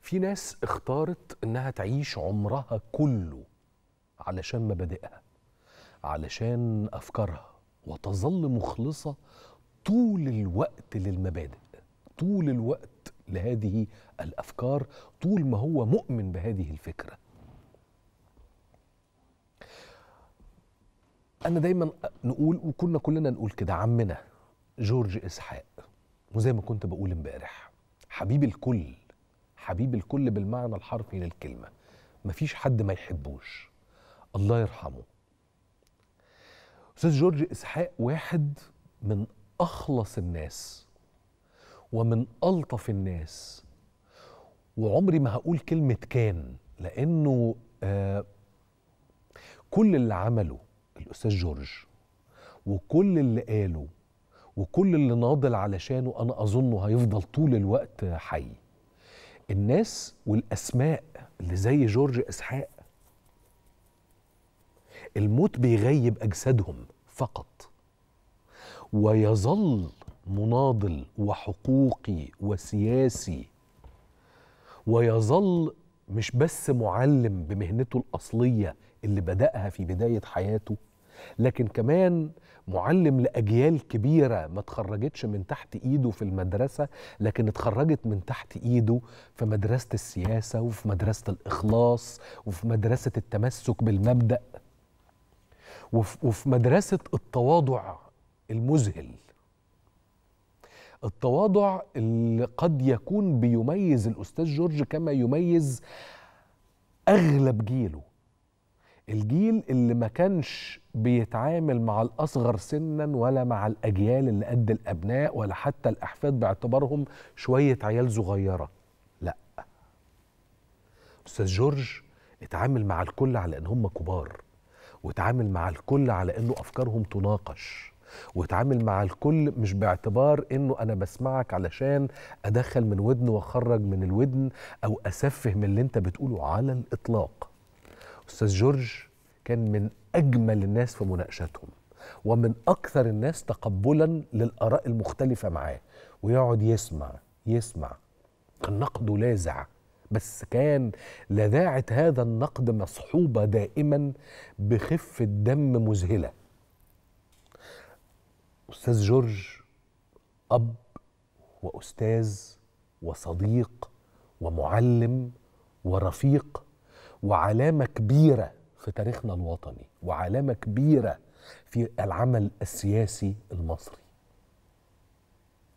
في ناس اختارت انها تعيش عمرها كله علشان مبادئها علشان افكارها وتظل مخلصه طول الوقت للمبادئ طول الوقت لهذه الافكار طول ما هو مؤمن بهذه الفكره انا دايما نقول وكنا كلنا نقول كده عمنا جورج اسحاق وزي ما كنت بقول امبارح حبيب الكل حبيب الكل بالمعنى الحرفي للكلمة مفيش حد ما يحبوش الله يرحمه أستاذ جورج إسحاق واحد من أخلص الناس ومن ألطف الناس وعمري ما هقول كلمة كان لأنه آه كل اللي عمله الأستاذ جورج وكل اللي قاله وكل اللي ناضل علشانه أنا أظنه هيفضل طول الوقت حي الناس والاسماء اللي زي جورج اسحاق الموت بيغيب اجسادهم فقط ويظل مناضل وحقوقي وسياسي ويظل مش بس معلم بمهنته الاصليه اللي بداها في بدايه حياته لكن كمان معلم لأجيال كبيرة ما اتخرجتش من تحت إيده في المدرسة لكن اتخرجت من تحت إيده في مدرسة السياسة وفي مدرسة الإخلاص وفي مدرسة التمسك بالمبدأ وفي مدرسة التواضع المذهل التواضع اللي قد يكون بيميز الأستاذ جورج كما يميز أغلب جيله الجيل اللي ما كانش بيتعامل مع الاصغر سنا ولا مع الاجيال اللي قد الابناء ولا حتى الاحفاد باعتبارهم شويه عيال صغيره لا استاذ جورج اتعامل مع الكل على ان هم كبار واتعامل مع الكل على انه افكارهم تناقش واتعامل مع الكل مش باعتبار انه انا بسمعك علشان ادخل من ودن واخرج من الودن او اسفه من اللي انت بتقوله على الاطلاق استاذ جورج كان من اجمل الناس في مناقشاتهم ومن اكثر الناس تقبلا للاراء المختلفه معاه ويقعد يسمع يسمع كان نقده لاذع بس كان لذاعه هذا النقد مصحوبه دائما بخفه دم مذهله استاذ جورج اب واستاذ وصديق ومعلم ورفيق وعلامه كبيره في تاريخنا الوطني وعلامه كبيره في العمل السياسي المصري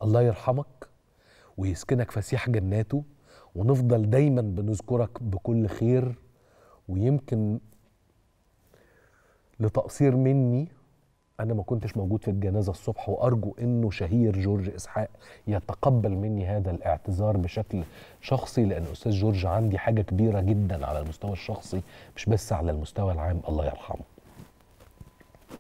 الله يرحمك ويسكنك فسيح جناته ونفضل دايما بنذكرك بكل خير ويمكن لتقصير مني انا ما كنتش موجود في الجنازه الصبح وارجو انه شهير جورج اسحاق يتقبل مني هذا الاعتذار بشكل شخصي لان استاذ جورج عندي حاجه كبيره جدا على المستوى الشخصي مش بس على المستوى العام الله يرحمه